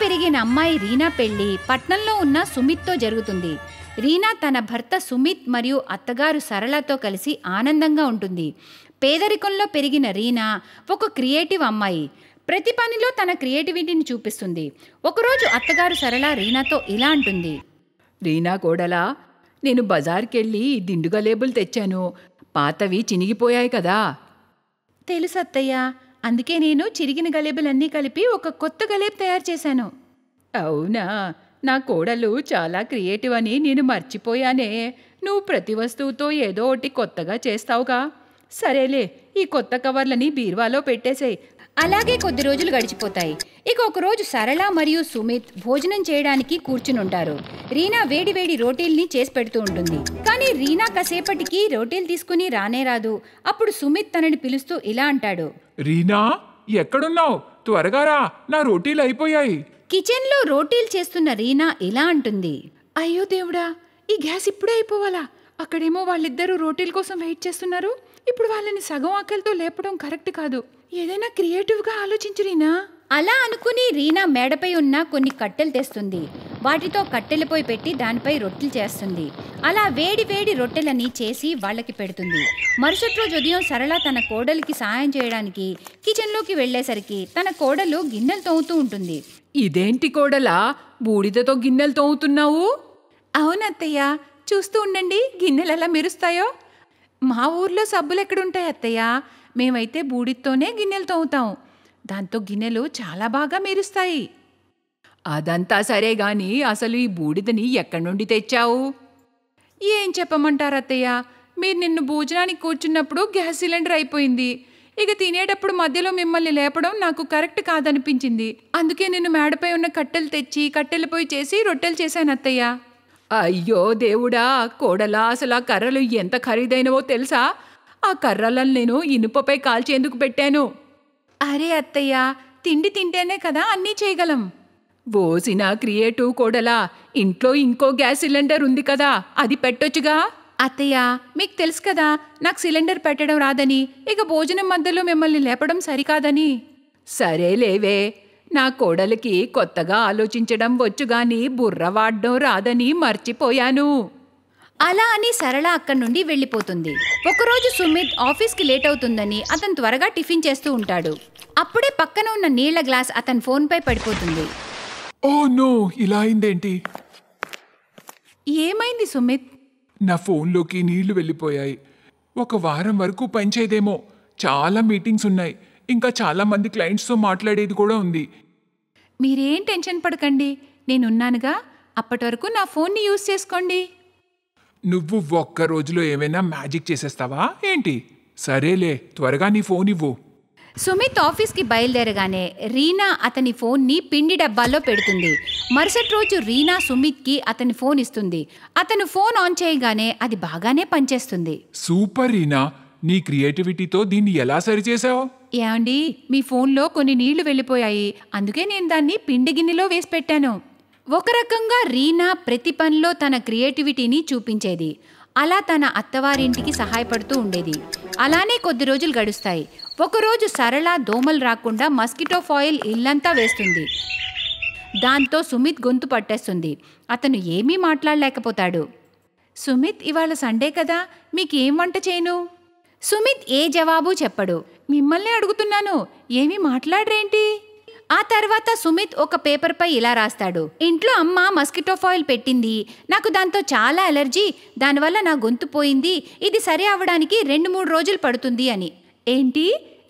పెరిగిన అమ్మాయి రీనా పెళ్లి పట్నంలో ఉన్న సుమిత్తో జరుగుతుంది రీనా తన భర్త సుమిత్ మరియు అత్తగారు సరళతో కలిసి ఆనందంగా ఉంటుంది పేదరికంలో పెరిగిన రీనా ఒక క్రియేటివ్ అమ్మాయి ప్రతి పనిలో తన క్రియేటివిటీని చూపిస్తుంది ఒకరోజు అత్తగారు సరళ రీనాతో ఇలా అంటుంది రీనా కోడలా నేను బజార్కెళ్ళి దిండుగా లేబుల్ తెచ్చాను పాతవి చినిగిపోయాయి కదా తెలుసత్తయ్యా అందుకే నేను చిరిగిన గలేబులన్నీ కలిపి ఒక కొత్త గలేబు తయారు చేశాను అవునా నా కోడలు చాలా క్రియేటివ్ అని నేను మర్చిపోయానే నువ్వు ప్రతి వస్తువుతో ఏదో ఒకటి కొత్తగా చేస్తావుగా సరేలే ఈ కొత్త కవర్లని బీర్వాలో పెట్టేసేయి అలాగే కొద్ది రోజులు గడిచిపోతాయి ఇక ఒకరోజు సరళ మరియు సుమిత్ భోజనం చేయడానికి కూర్చునుంటారు రీనా వేడివేడి రోటీల్ని చేసి పెడుతూ ఉంటుంది కానీ రీనా కాసేపటికి రోటీలు తీసుకుని రానే రాదు అప్పుడు సుమిత్ తనని పిలుస్తూ ఇలా అంటాడు రీనా ఎక్కడున్నావు త్వరగా రా నా రోటీలు అయిపోయాయి కిచెన్లో రోటీలు చేస్తున్న రీనా ఇలా అంటుంది అయ్యో దేవుడా ఈ గ్యాస్ ఇప్పుడే అయిపోవాలా అక్కడేమో వాళ్ళిద్దరూ రోటీల కోసం వెయిట్ చేస్తున్నారు ఇప్పుడు వాళ్ళని సగం ఆకలితో లేపడం కరెక్ట్ కాదు ఏదైనా క్రియేటివ్గా ఆలోచించు రీనా అలా అనుకుని రీనా మేడపై ఉన్న కొన్ని కట్టెలు తెస్తుంది వాటితో కట్టెలపోయి పెట్టి దానిపై రొట్టెలు చేస్తుంది అలా వేడి వేడి రొట్టెలని చేసి వాళ్ళకి పెడుతుంది మరుసటి రోజు ఉదయం సరళ తన కోడలికి సాయం చేయడానికి కిచెన్లోకి వెళ్ళేసరికి తన కోడలు గిన్నెలు తోముతూ ఉంటుంది ఇదేంటి కోడలా బూడిదతో గిన్నెలు తోముతున్నావు అవునత్తయ్య చూస్తూ ఉండండి గిన్నెలు ఎలా మెరుస్తాయో మా ఊర్లో సబ్బులు ఎక్కడుంటాయి అత్తయ్య మేమైతే బూడితోనే గిన్నెలు తోముతాం దాంతో గిన్నెలు చాలా బాగా మెరుస్తాయి అదంతా సరే గాని అసలు ఈ బూడిదని ఎక్కడి నుండి తెచ్చావు ఏం చెప్పమంటారు అత్తయ్య మీరు నిన్ను భోజనానికి కూర్చున్నప్పుడు గ్యాస్ సిలిండర్ అయిపోయింది ఇక తినేటప్పుడు మధ్యలో మిమ్మల్ని లేపడం నాకు కరెక్ట్ కాదనిపించింది అందుకే నిన్ను మేడపై ఉన్న కట్టెలు తెచ్చి పోయి చేసి రొట్టెలు చేశాను అత్తయ్య అయ్యో దేవుడా కోడలా అసలు ఆ కర్రలు ఎంత ఖరీదైనవో తెలుసా ఆ కర్రలను నేను ఇనుపపై కాల్చేందుకు పెట్టాను అరే అత్తయ్య తిండి తింటేనే కదా అన్నీ చేయగలం ఓసిన క్రియేటివ్ కోడలా ఇంట్లో ఇంకో గ్యాస్ సిలిండర్ ఉంది కదా అది పెట్టొచ్చుగా అత్తయ్య మీకు తెలుసు కదా నాకు సిలిండర్ పెట్టడం రాదని ఇక భోజనం మధ్యలో మిమ్మల్ని లేపడం సరికాదని సరేలేవే నా కోడలికి కొత్తగా ఆలోచించడం వచ్చుగాని బుర్ర వాడడం రాదని మర్చిపోయాను అలా అని సరళ అక్కడి నుండి వెళ్ళిపోతుంది ఒకరోజు సుమిత్ ఆఫీస్కి లేట్ అవుతుందని అతను త్వరగా టిఫిన్ చేస్తూ ఉంటాడు అప్పుడే పక్కన ఉన్న నీళ్ల గ్లాస్ అతని ఫోన్పై పడిపోతుంది ఓ నో ఇలా అయిందేంటి ఏమైంది సుమిత్ నా ఫోన్లోకి నీళ్లు వెళ్ళిపోయాయి ఒక వారం వరకు పనిచేయదేమో చాలా మీటింగ్స్ ఉన్నాయి ఇంకా చాలా మంది క్లయింట్స్తో మాట్లాడేది కూడా ఉంది మీరేం టెన్షన్ పడకండి నేనున్నానుగా అప్పటి వరకు నా ఫోన్ని యూజ్ చేసుకోండి నువ్వు ఒక్క రోజులో ఏమైనా మ్యాజిక్ చేసేస్తావా ఏంటి సరేలే త్వరగా నీ ఫోన్ ఇవ్వు సుమిత్ ఆఫీస్కి బయలుదేరగానే రీనా అతని ఫోన్ని పిండి డబ్బాల్లో పెడుతుంది మరుసటి రోజు రీనా సుమిత్కి అతని ఫోన్ ఇస్తుంది అతను ఫోన్ ఆన్ చేయగానే అది బాగానే పనిచేస్తుంది సూపర్ రీనా నీ క్రియేటివిటీతో దీన్ని ఎలా సరిచేసావు ఏమండి మీ ఫోన్లో కొన్ని నీళ్లు వెళ్ళిపోయాయి అందుకే నేను దాన్ని పిండి గిన్నెలో వేసి పెట్టాను ఒక రకంగా రీనా ప్రతి పనిలో తన క్రియేటివిటీని చూపించేది అలా తన అత్తవారింటికి సహాయపడుతూ ఉండేది అలానే కొద్ది రోజులు గడుస్తాయి ఒకరోజు సరళ దోమలు రాకుండా మస్కిటో ఫాయిల్ ఇల్లంతా వేస్తుంది దాంతో సుమిత్ గొంతు పట్టేస్తుంది అతను ఏమీ మాట్లాడలేకపోతాడు సుమిత్ ఇవాళ సండే కదా మీకేం వంట చేయను సుమిత్ ఏ జవాబు చెప్పడు మిమ్మల్ని అడుగుతున్నాను ఏమీ మాట్లాడరేంటి ఆ తర్వాత సుమిత్ ఒక పేపర్పై ఇలా రాస్తాడు ఇంట్లో అమ్మ మస్కిటో ఫాయిల్ పెట్టింది నాకు దాంతో చాలా అలర్జీ దానివల్ల నా గొంతు పోయింది ఇది సరి అవ్వడానికి రెండు మూడు రోజులు పడుతుంది అని ఏంటి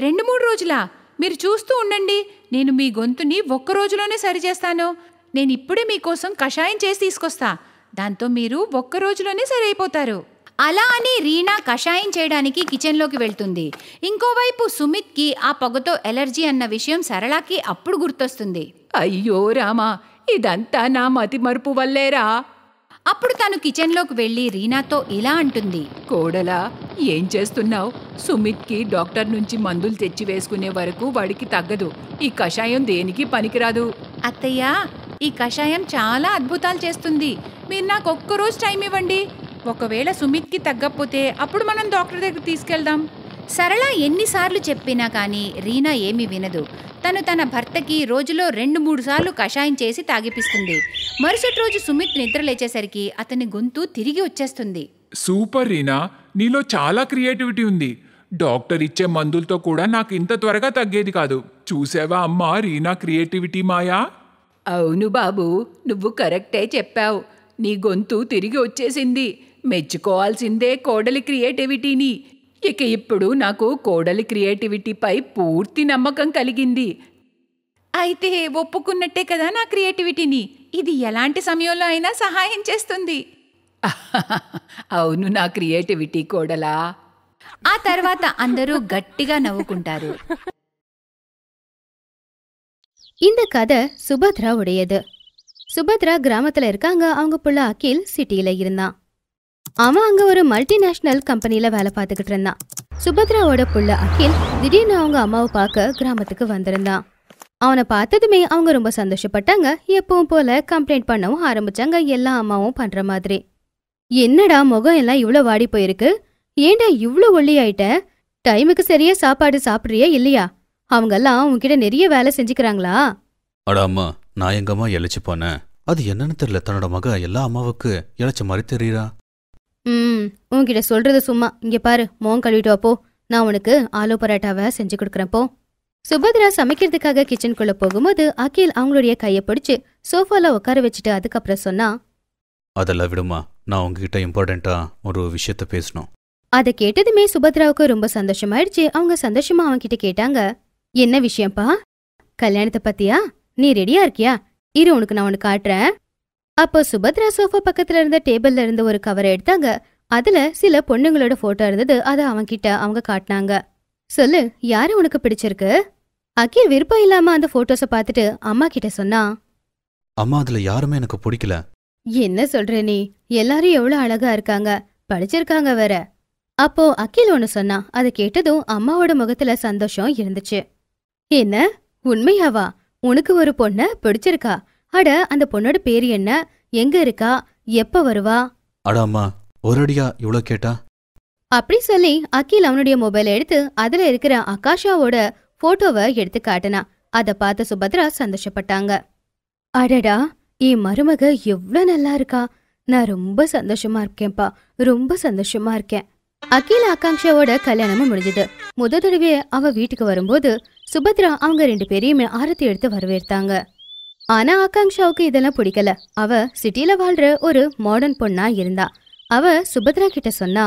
రెండు మూడు రోజులా మీరు చూస్తూ ఉండండి నేను మీ గొంతుని ఒక్క రోజులోనే సరిచేస్తాను నేను ఇప్పుడే మీకోసం కషాయం చేసి తీసుకొస్తా దాంతో మీరు ఒక్క రోజులోనే సరైపోతారు అలా అని రీనా కషాయం చేయడానికి కిచెన్లోకి వెళ్తుంది ఇంకోవైపు సుమిత్కి ఆ పొగతో ఎలర్జీ అన్న విషయం సరళాకి అప్పుడు గుర్తొస్తుంది అయ్యో రామా ఇదంతా నా మతి మరుపు వల్లేరా అప్పుడు తను కిచెన్లోకి వెళ్ళి రీనాతో ఇలా అంటుంది కోడలా ఏం చేస్తున్నావు సుమిత్కి డాక్టర్ నుంచి మందులు తెచ్చి వేసుకునే వరకు వాడికి తగ్గదు ఈ కషాయం దేనికి పనికిరాదు అత్తయ్యా ఈ కషాయం చాలా అద్భుతాలు చేస్తుంది మీరు నాకు ఒక్కరోజు టైం ఇవ్వండి ఒకవేళ సుమిత్కి తగ్గకపోతే అప్పుడు మనం డాక్టర్ దగ్గర తీసుకెళ్దాం సరళ ఎన్నిసార్లు చెప్పినా కానీ రీనా ఏమీ వినదు తను తన భర్తకి రోజులో రెండు మూడు సార్లు కషాయం చేసి తాగిపిస్తుంది మరుసటి రోజు సుమిత్ నిద్ర లేచేసరికి అతని గొంతు తిరిగి వచ్చేస్తుంది సూపర్ రీనా నీలో చాలా క్రియేటివిటీ ఉంది డాక్టర్ ఇచ్చే మందులతో కూడా నాకు ఇంత త్వరగా తగ్గేది కాదు చూసావా అమ్మా రీనా క్రియేటివిటీ మాయా అవును బాబు నువ్వు కరెక్టే చెప్పావు నీ గొంతు తిరిగి వచ్చేసింది మెచ్చుకోవాల్సిందే కోడలి క్రియేటివిటీని ఇక ఇప్పుడు నాకు కోడలి క్రియేటివిటీపై పూర్తి నమ్మకం కలిగింది అయితే ఒప్పుకున్నట్టే కదా నా క్రియేటివిటీని ఇది ఎలాంటి సమయంలో అయినా సహాయం చేస్తుంది అవును నా క్రియేటివిటీ కోడలా ఆ తర్వాత అందరూ గట్టిగా నవ్వుకుంటారు இந்த கதை சுபத்ரா உடையது சுபத்ரா கிராமத்துல இருக்காங்க அவங்க புள்ள அகில் சிட்டியில இருந்தான் அவன் அங்கே ஒரு மல்டிநேஷ்னல் கம்பெனியில வேலை பார்த்துக்கிட்டு இருந்தான் சுபத்ராவோட புள்ள அகில் திடீர்னு அவங்க அம்மாவை பார்க்க கிராமத்துக்கு வந்திருந்தான் அவனை பார்த்ததுமே அவங்க ரொம்ப சந்தோஷப்பட்டாங்க எப்பவும் போல கம்ப்ளைண்ட் பண்ணவும் ஆரம்பிச்சாங்க எல்லா அம்மாவும் பண்ற மாதிரி என்னடா முகம் எல்லாம் இவ்வளோ வாடி போயிருக்கு ஏண்டா இவ்வளோ ஒல்லியாயிட்ட டைமுக்கு சரியா சாப்பாடு சாப்பிட்றியா இல்லையா அவங்கெல்லாம் உன்கிட்ட நிறைய வேலை செஞ்சுக்கிறாங்களா அடா அம்மா நான் எங்கம்மா இழைச்சி போனேன் அது என்னன்னு தெரியல தன்னோட மக எல்லா அம்மாவுக்கு இழைச்ச மாதிரி தெரியுறா ம் உன்கிட்ட சொல்கிறது சும்மா இங்கே பாரு மோன் கழுவிட்டு வாப்போ நான் உனக்கு ஆலோ பரோட்டாவை செஞ்சு போ சுபத்ரா சமைக்கிறதுக்காக கிச்சனுக்குள்ளே போகும்போது அகில் அவங்களுடைய கையை பிடிச்சி சோஃபாவில் உட்கார வச்சுட்டு அதுக்கப்புறம் சொன்னா அதெல்லாம் விடுமா நான் உங்ககிட்ட இம்பார்ட்டண்ட்டாக ஒரு விஷயத்த பேசணும் அதை கேட்டதுமே சுபத்ராவுக்கு ரொம்ப சந்தோஷமாயிடுச்சு அவங்க சந்தோஷமா கிட்ட கேட்டாங்க என்ன விஷயம்ப்பா கல்யாணத்தை பத்தியா நீ ரெடியா இருக்கியா இரு உனக்கு நான் உனக்கு காட்டுறேன் அப்போ சுபத்ரா சோஃபா பக்கத்துல இருந்த டேபிள்ல இருந்து ஒரு கவர் எடுத்தாங்க அதுல சில பொண்ணுங்களோட போட்டோ இருந்தது அதை கிட்ட அவங்க காட்டினாங்க சொல்லு யாரு உனக்கு பிடிச்சிருக்கு அகில் விருப்பம் இல்லாம அந்த போட்டோஸ பாத்துட்டு அம்மா கிட்ட சொன்னா அம்மா அதுல யாருமே எனக்கு பிடிக்கல என்ன சொல்ற நீ எல்லாரும் எவ்வளவு அழகா இருக்காங்க படிச்சிருக்காங்க வேற அப்போ அகில் ஒன்னு சொன்னா அதை கேட்டதும் அம்மாவோட முகத்துல சந்தோஷம் இருந்துச்சு என்ன உண்மையாவா உனக்கு ஒரு பொண்ண பிடிச்சிருக்கா அட அந்த பொண்ணோட பேர் என்ன எங்க இருக்கா எப்ப வருவா அட அம்மா இவ்ளோ கேட்டா அப்படி சொல்லி அகில் அவனுடைய மொபைலை எடுத்து அதுல இருக்கிற அகாஷாவோட போட்டோவை எடுத்து காட்டினா அதை பார்த்த சுபத்ரா சந்தோஷப்பட்டாங்க அடடா என் மருமக எவ்வளோ நல்லா இருக்கா நான் ரொம்ப சந்தோஷமா இருக்கேன்ப்பா ரொம்ப சந்தோஷமா இருக்கேன் அகில ஆகாங்ஷாவோட கல்யாணமும் முடிஞ்சது முத தடவையே அவ வீட்டுக்கு வரும்போது சுபத்ரா அவங்க ரெண்டு பேரையுமே ஆரத்தி எடுத்து வரவேற்றாங்க ஆனா ஆகாங்ஷாவுக்கு இதெல்லாம் பிடிக்கல அவ சிட்டியில வாழ்ற ஒரு மாடர்ன் பொண்ணா இருந்தா அவ சுபத்ரா கிட்ட சொன்னா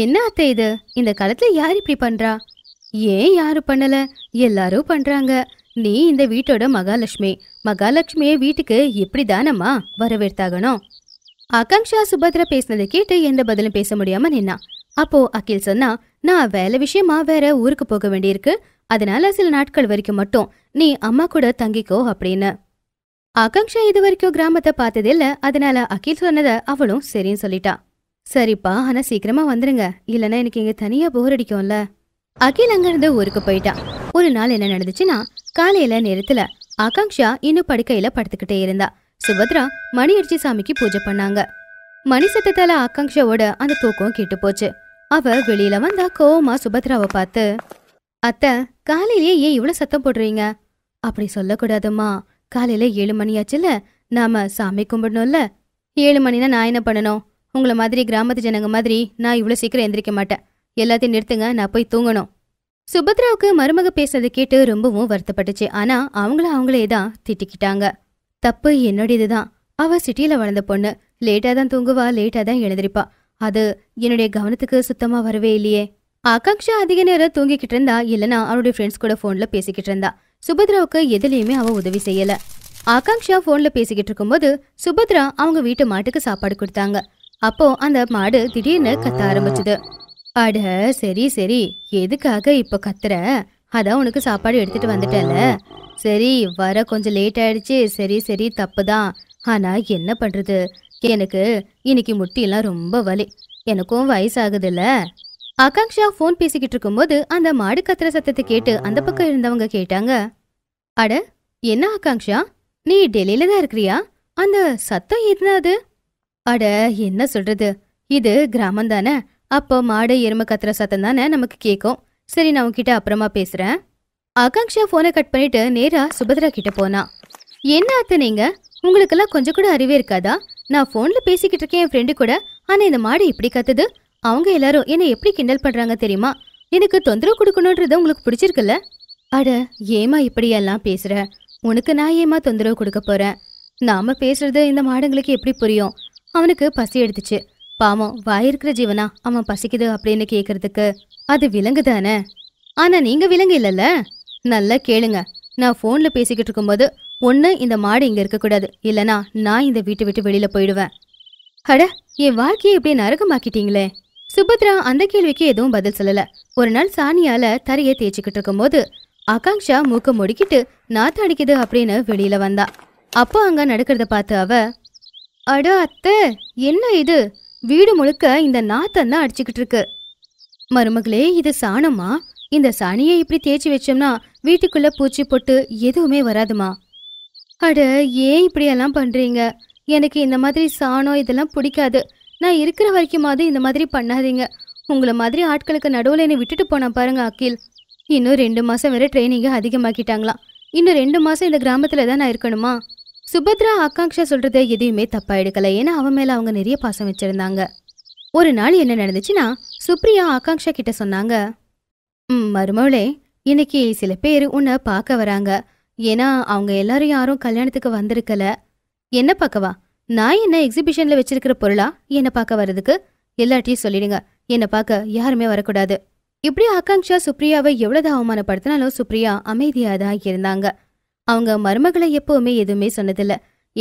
என்ன அத்தை இது இந்த காலத்துல யார் இப்படி பண்றா ஏன் யாரும் பண்ணல எல்லாரும் பண்றாங்க நீ இந்த வீட்டோட மகாலட்சுமி மகாலட்சுமியை வீட்டுக்கு எப்படி தானம்மா வரவேற்தாகணும் ஆகாங்ஷா சுபத்ரா பேசினதை கேட்டு எந்த பதிலும் பேச முடியாம நின்னா அப்போ அகில் சொன்னா நான் வேலை விஷயமா வேற ஊருக்கு போக வேண்டியிருக்கு அதனால சில நாட்கள் வரைக்கும் மட்டும் நீ அம்மா கூட தங்கிக்கோ அப்படின்னு ஆகாங்ஷா இது வரைக்கும் கிராமத்தை பார்த்ததில்ல அதனால அகில் சொன்னதை அவளும் சரின்னு சொல்லிட்டா சரிப்பா ஆனா சீக்கிரமா வந்துருங்க இல்லனா எனக்கு இங்க தனியா போர் அடிக்கும்ல அகில் அங்கிருந்து ஊருக்கு போயிட்டான் ஒரு நாள் என்ன நடந்துச்சுன்னா காலையில நேரத்துல ஆகாங்ஷா இன்னும் படுக்கையில படுத்துக்கிட்டே இருந்தா சுபத்ரா மணி அடிச்சு சாமிக்கு பூஜை பண்ணாங்க மணி சத்தத்தால ஆகாங்ஷாவோட அந்த தூக்கம் கேட்டு போச்சு அவ வெளியில வந்தா கோவமா சுபத்ராவை பார்த்து அத்த காலையிலேயே ஏன் இவ்வளவு சத்தம் போடுறீங்க அப்படி சொல்லக்கூடாதும்மா காலையில ஏழு மணியாச்சுல நாம சாமி கும்பிடணும்ல ஏழு மணினா நான் என்ன பண்ணணும் உங்களை மாதிரி கிராமத்து ஜனங்க மாதிரி நான் இவ்வளவு சீக்கிரம் எந்திரிக்க மாட்டேன் எல்லாத்தையும் நிறுத்துங்க நான் போய் தூங்கணும் சுபத்ராவுக்கு மருமக பேசுறதை கேட்டு ரொம்பவும் வருத்தப்பட்டுச்சு ஆனா அவங்கள அவங்களே தான் திட்டிக்கிட்டாங்க தப்பு என்னோட இதுதான் அவ சிட்டியில வளர்ந்த பொண்ணு லேட்டா தான் தூங்குவா லேட்டா தான் எழுந்திருப்பா அது என்னுடைய கவனத்துக்கு சுத்தமா வரவே இல்லையே ஆகாங்ஷா அதிக நேரம் தூங்கிக்கிட்டு இருந்தா இல்லனா அவனுடைய ஃப்ரெண்ட்ஸ் கூட போன்ல பேசிக்கிட்டு இருந்தா சுபத்ராவுக்கு எதுலேயுமே அவ உதவி செய்யல ஆகாங்ஷா போன்ல பேசிக்கிட்டு இருக்கும்போது சுபத்ரா அவங்க வீட்டு மாட்டுக்கு சாப்பாடு கொடுத்தாங்க அப்போ அந்த மாடு திடீர்னு கத்த ஆரம்பிச்சது அட சரி சரி எதுக்காக இப்ப கத்துற அதான் உனக்கு சாப்பாடு எடுத்துட்டு வந்துட்டல சரி வர கொஞ்சம் லேட் ஆயிடுச்சு சரி சரி தப்பு தான் ஆனா என்ன பண்றது எனக்கு இன்னைக்கு முட்டியெல்லாம் ரொம்ப வலி எனக்கும் வயசாகுதுல்ல ஆகாங்ஷா ஃபோன் பேசிக்கிட்டு இருக்கும்போது அந்த மாடு கத்திர சத்தத்தை கேட்டு அந்த பக்கம் இருந்தவங்க கேட்டாங்க அட என்ன ஆகாங்ஷா நீ டெல்லியில தான் இருக்கிறியா அந்த சத்தம் என்னது அட என்ன சொல்றது இது கிராமம் தானே அப்போ மாடு எருமை கத்துற சத்தம் தானே நமக்கு கேட்கும் சரி நான் உன்கிட்ட அப்புறமா பேசுறேன் ஆகாங்ஷா ஃபோனை கட் பண்ணிட்டு நேரா சுபத்ரா கிட்ட போனா என்ன அத்தை நீங்க உங்களுக்கெல்லாம் கொஞ்சம் கூட அறிவே இருக்காதா நான் ஃபோன்ல பேசிக்கிட்டு இருக்கேன் என் ஃப்ரெண்டு கூட ஆனா இந்த மாடு இப்படி கத்துது அவங்க எல்லாரும் என்னை எப்படி கிண்டல் பண்றாங்க தெரியுமா எனக்கு தொந்தரவு கொடுக்கணுன்றது உங்களுக்கு பிடிச்சிருக்குல்ல அட ஏமா இப்படியெல்லாம் பேசுற உனக்கு நான் ஏமா தொந்தரவு கொடுக்க போறேன் நாம பேசுறது இந்த மாடுங்களுக்கு எப்படி புரியும் அவனுக்கு பசி எடுத்துச்சு பாவம் வாயிருக்கிற ஜீவனா அவன் பசிக்குது அப்படின்னு கேக்குறதுக்கு அது விலங்கு தானே ஆனா நீங்க விலங்கு இல்லல்ல நல்லா கேளுங்க நான் ஃபோன்ல பேசிக்கிட்டு இருக்கும்போது ஒன்று இந்த மாடு இங்கே இருக்கக்கூடாது இல்லைனா நான் இந்த வீட்டை விட்டு வெளியில் போயிடுவேன் அட என் வாழ்க்கையை இப்படி நரகமாக்கிட்டீங்களே சுபத்ரா அந்த கேள்விக்கு எதுவும் பதில் சொல்லலை ஒரு நாள் சாணியால் தரையை தேய்ச்சிக்கிட்டு இருக்கும்போது ஆகாங்ஷா மூக்க முடிக்கிட்டு நாத்து அடிக்குது அப்படின்னு வெளியில் வந்தா அப்போ அங்கே நடக்கிறத பார்த்து அவ அட அத்தை என்ன இது வீடு முழுக்க இந்த நாத்தம் தான் அடிச்சுக்கிட்டு இருக்கு மருமகளே இது சாணமா இந்த சாணியை இப்படி தேய்ச்சி வச்சோம்னா வீட்டுக்குள்ளே பூச்சி போட்டு எதுவுமே வராதுமா அட ஏன் இப்படியெல்லாம் பண்ணுறீங்க எனக்கு இந்த மாதிரி சாணம் இதெல்லாம் பிடிக்காது நான் இருக்கிற வரைக்குமாவது இந்த மாதிரி பண்ணாதீங்க உங்களை மாதிரி ஆட்களுக்கு நடுவில் என்னை விட்டுட்டு போனேன் பாருங்க அக்கீல் இன்னும் ரெண்டு மாதம் வேற ட்ரைனிங்கை அதிகமாக்கிட்டாங்களாம் இன்னும் ரெண்டு மாதம் இந்த கிராமத்தில் தான் நான் இருக்கணுமா சுபத்ரா ஆகாங்ஷா சொல்கிறது எதையுமே தப்பாக எடுக்கலை ஏன்னா அவன் மேலே அவங்க நிறைய பாசம் வச்சுருந்தாங்க ஒரு நாள் என்ன நடந்துச்சுன்னா சுப்ரியா ஆகாங்ஷா கிட்ட சொன்னாங்க ம் மருமவளே இன்னைக்கு சில பேர் உன்னை பார்க்க வராங்க ஏன்னா அவங்க எல்லாரும் யாரும் கல்யாணத்துக்கு வந்திருக்கல என்ன பார்க்கவா நான் என்ன எக்ஸிபிஷன்ல வச்சிருக்கிற பொருளா என்ன பார்க்க வர்றதுக்கு எல்லாட்டையும் சொல்லிடுங்க என்ன பார்க்க யாருமே வரக்கூடாது இப்படி ஆகாங்ஷா சுப்ரியாவை எவ்வளவு அவமானப்படுத்தினாலும் சுப்ரியா அமைதியா தான் இருந்தாங்க அவங்க மருமகளை எப்பவுமே எதுவுமே சொன்னதில்ல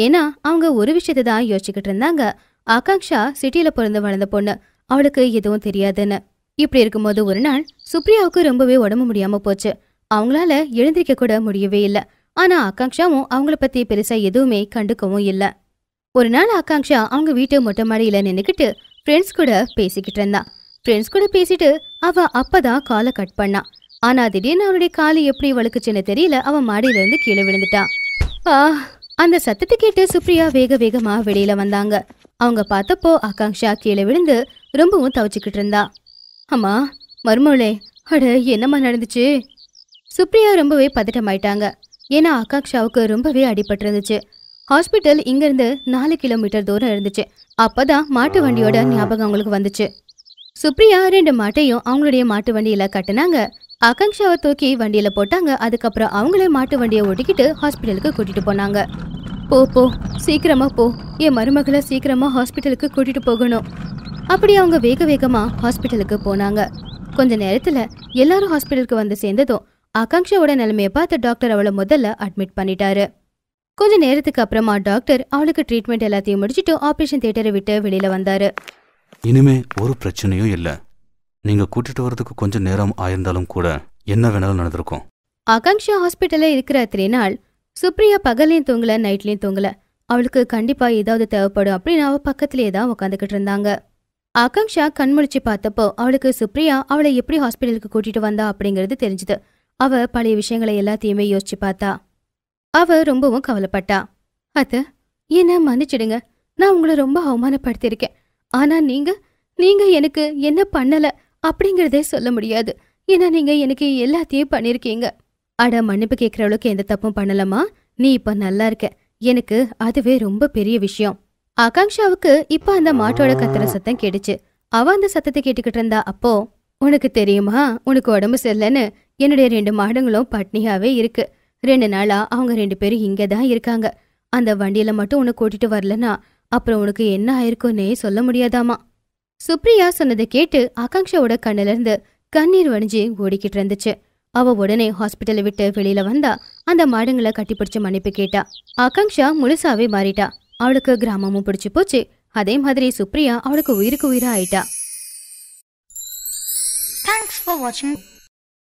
ஏன்னா அவங்க ஒரு விஷயத்தை தான் யோசிச்சுக்கிட்டு இருந்தாங்க ஆகாங்ஷா சிட்டியில பிறந்து வளர்ந்த பொண்ணு அவளுக்கு எதுவும் தெரியாதுன்னு இப்படி இருக்கும்போது ஒரு நாள் சுப்ரியாவுக்கு ரொம்பவே உடம்பு முடியாம போச்சு அவங்களால எழுந்திருக்க கூட முடியவே இல்லை ஆனா ஆகாங்ஷாவும் அவங்கள பத்தி பெருசா எதுவுமே கண்டுக்கவும் இல்லை ஒரு நாள் ஆகாங்ஷா அவங்க வீட்டு மொட்டை மாடியில நின்னுக்கிட்டு ஃப்ரெண்ட்ஸ் கூட பேசிக்கிட்டு இருந்தா ஃப்ரெண்ட்ஸ் கூட பேசிட்டு அவ அப்பதான் காலை கட் பண்ணா ஆனா திடீர்னு அவனுடைய காலை எப்படி வழுக்குச்சுன்னு தெரியல அவன் மாடியில இருந்து கீழே விழுந்துட்டான் அந்த சத்தத்தை கேட்டு சுப்ரியா வேக வேகமா வெளியில வந்தாங்க அவங்க பார்த்தப்போ ஆகாங்ஷா கீழே விழுந்து ரொம்பவும் தவச்சிக்கிட்டு இருந்தா அம்மா மருமவளே அட என்னம்மா நடந்துச்சு சுப்ரியா ரொம்பவே பதட்டமாயிட்டாங்க ஏன்னா ஆகாக்ஷாவுக்கு ரொம்பவே அடிபட்டிருந்துச்சு ஹாஸ்பிட்டல் இங்கேருந்து நாலு கிலோமீட்டர் தூரம் இருந்துச்சு அப்போதான் மாட்டு வண்டியோட ஞாபகம் அவங்களுக்கு வந்துச்சு சுப்ரியா ரெண்டு மாட்டையும் அவங்களுடைய மாட்டு வண்டியில கட்டினாங்க ஆகாங்ஷாவை தூக்கி வண்டியில போட்டாங்க அதுக்கப்புறம் அவங்களே மாட்டு வண்டியை ஒட்டிக்கிட்டு ஹாஸ்பிட்டலுக்கு கூட்டிட்டு போனாங்க போ போ சீக்கிரமா போ என் மருமகளை சீக்கிரமா ஹாஸ்பிட்டலுக்கு கூட்டிட்டு போகணும் அப்படி அவங்க வேக வேகமா ஹாஸ்பிட்டலுக்கு போனாங்க கொஞ்ச நேரத்துல எல்லாரும் ஹாஸ்பிட்டலுக்கு வந்து சேர்ந்ததும் ஆகாங்ஷாவோட நிலைமையை பார்த்து டாக்டர் அவளை முதல்ல அட்மிட் பண்ணிட்டாரு கொஞ்ச நேரத்துக்கு அப்புறமா டாக்டர் அவளுக்கு ட்ரீட்மெண்ட் எல்லாத்தையும் முடிச்சிட்டு ஆப்ரேஷன் தியேட்டரை விட்டு வெளியில வந்தாரு இனிமே ஒரு பிரச்சனையும் இல்லை நீங்க கூட்டிட்டு வரதுக்கு கொஞ்சம் நேரம் ஆயிருந்தாலும் கூட என்ன வேணாலும் நடந்திருக்கும் ஆகாங்ஷா ஹாஸ்பிட்டல்ல இருக்கிற த்ரீ நாள் சுப்ரியா பகல்லையும் தூங்கல நைட்லயும் தூங்கல அவளுக்கு கண்டிப்பா ஏதாவது தேவைப்படும் அப்படின்னு அவ பக்கத்திலேயே தான் உட்காந்துக்கிட்டு இருந்தாங்க ஆகாங்ஷா கண்முழிச்சு பார்த்தப்போ அவளுக்கு சுப்ரியா அவளை எப்படி ஹாஸ்பிட்டலுக்கு கூட்டிட்டு வந்தா அப்படிங்கிறது தெரிஞ்சுது அவ பழைய விஷயங்களை எல்லாத்தையுமே யோசிச்சு பார்த்தா அவ ரொம்பவும் கவலைப்பட்டா அத்த என்ன மன்னிச்சிடுங்க நான் உங்களை ரொம்ப அவமானப்படுத்தியிருக்கேன் ஆனா நீங்க நீங்க எனக்கு என்ன பண்ணல அப்படிங்கிறதே சொல்ல முடியாது ஏன்னா நீங்க எனக்கு எல்லாத்தையும் பண்ணிருக்கீங்க அட மன்னிப்பு அளவுக்கு எந்த தப்பும் பண்ணலமா நீ இப்ப நல்லா இருக்க எனக்கு அதுவே ரொம்ப பெரிய விஷயம் ஆகாங்ஷாவுக்கு இப்ப அந்த மாட்டோட கத்துற சத்தம் கேட்டுச்சு அவ அந்த சத்தத்தை கேட்டுக்கிட்டு இருந்தா அப்போ உனக்கு தெரியுமா உனக்கு உடம்பு சரியில்லைன்னு என்னுடைய ரெண்டு மாடுங்களும் பட்னியாவே இருக்கு ரெண்டு நாளா அவங்க ரெண்டு பேரும் இங்கே தான் இருக்காங்க அந்த வண்டியில மட்டும் உன்னை கூட்டிட்டு வரலன்னா அப்புறம் உனக்கு என்ன ஆயிருக்குன்னே சொல்ல முடியாதாமா சுப்ரியா சொன்னதை கேட்டு ஆகாங்ஷாவோட இருந்து கண்ணீர் வணிஞ்சு ஓடிக்கிட்டு இருந்துச்சு அவ உடனே ஹாஸ்பிட்டலை விட்டு வெளியில வந்தா அந்த மாடுங்களை கட்டிப்பிடிச்ச மன்னிப்பு கேட்டா ஆகாங்ஷா முழுசாவே மாறிட்டா அவளுக்கு கிராமமும் பிடிச்சு போச்சு அதே மாதிரி சுப்ரியா அவளுக்கு உயிருக்கு உயிரா ஆயிட்டா தேங்க்ஸ்